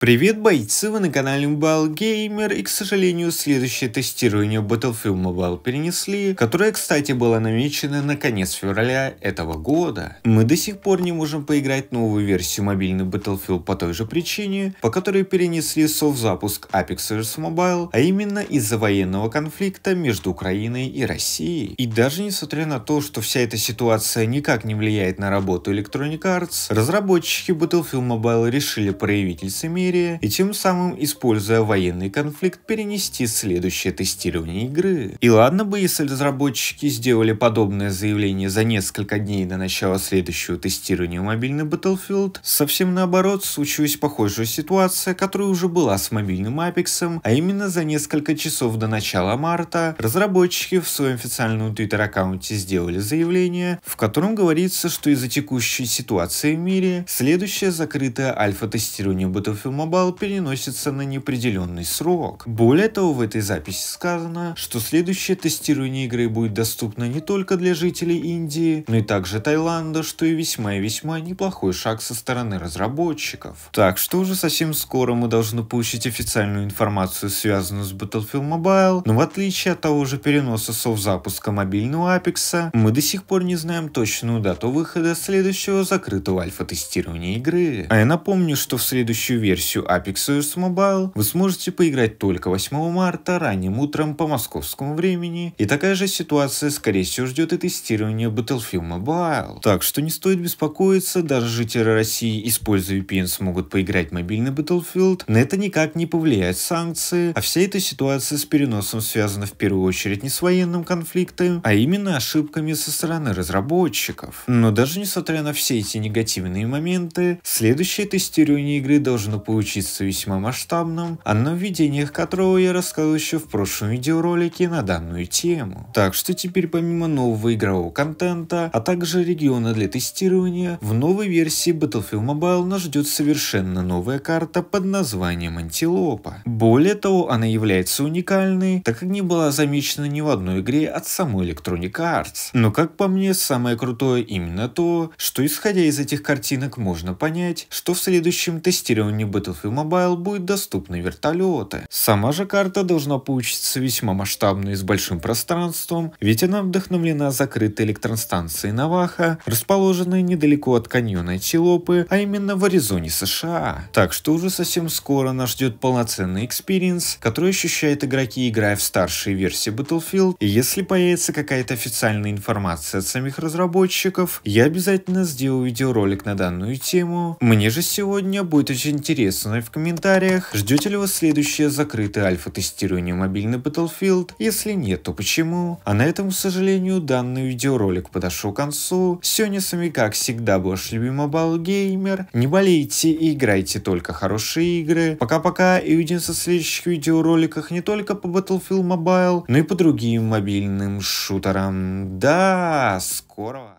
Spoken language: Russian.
Привет, бойцы! Вы на канале Mobile Gamer и, к сожалению, следующее тестирование Battlefield Mobile перенесли, которое, кстати, было намечено на конец февраля этого года. Мы до сих пор не можем поиграть новую версию мобильной Battlefield по той же причине, по которой перенесли софт-запуск Apex Series Mobile, а именно из-за военного конфликта между Украиной и Россией. И даже несмотря на то, что вся эта ситуация никак не влияет на работу Electronic Arts, разработчики Battlefield Mobile решили проявить лицемерие мире, и тем самым, используя военный конфликт, перенести следующее тестирование игры. И ладно бы, если разработчики сделали подобное заявление за несколько дней до начала следующего тестирования мобильный Battlefield, совсем наоборот случилась похожая ситуация, которая уже была с мобильным Apex, а именно за несколько часов до начала марта разработчики в своем официальном твиттер-аккаунте сделали заявление, в котором говорится, что из-за текущей ситуации в мире следующее закрытое альфа-тестирование Battlefield Мобайл переносится на неопределенный срок. Более того, в этой записи сказано, что следующее тестирование игры будет доступно не только для жителей Индии, но и также Таиланда, что и весьма и весьма неплохой шаг со стороны разработчиков. Так что уже совсем скоро мы должны получить официальную информацию, связанную с Battlefield Mobile, но в отличие от того же переноса совзапуска мобильного Apex, мы до сих пор не знаем точную дату выхода следующего закрытого альфа-тестирования игры. А я напомню, что в следующую версию помощью Apex OS Mobile вы сможете поиграть только 8 марта ранним утром по московскому времени, и такая же ситуация скорее всего ждет и тестирование Battlefield Mobile. Так что не стоит беспокоиться, даже жители России, используя VPN, смогут поиграть в мобильный Battlefield, на это никак не повлияет санкции, а вся эта ситуация с переносом связана в первую очередь не с военным конфликтом, а именно ошибками со стороны разработчиков. Но даже несмотря на все эти негативные моменты, следующее тестирование игры должно получить случится весьма масштабным, о нововведениях которого я рассказывал еще в прошлом видеоролике на данную тему. Так что теперь помимо нового игрового контента, а также региона для тестирования, в новой версии Battlefield Mobile нас ждет совершенно новая карта под названием Антилопа. Более того, она является уникальной, так как не была замечена ни в одной игре от самой Electronic Arts. Но как по мне, самое крутое именно то, что исходя из этих картинок можно понять, что в следующем тестировании Battlefield Battlefield Mobile будут доступны вертолеты. Сама же карта должна получиться весьма масштабной с большим пространством, ведь она вдохновлена закрытой электростанцией Наваха, расположенной недалеко от каньона Антилопы, а именно в Аризоне, США. Так что уже совсем скоро нас ждет полноценный экспириенс, который ощущают игроки, играя в старшие версии Battlefield, и если появится какая-то официальная информация от самих разработчиков, я обязательно сделаю видеоролик на данную тему. Мне же сегодня будет очень интересно написанное в комментариях, ждете ли вас следующее закрытое альфа-тестирование мобильный Battlefield, если нет, то почему. А на этом, к сожалению, данный видеоролик подошел к концу. Сегодня с вами, как всегда, был ваш любимый Балгеймер. Не болейте и играйте только хорошие игры. Пока-пока и увидимся в следующих видеороликах не только по Battlefield Mobile, но и по другим мобильным шутерам. Да, скорого!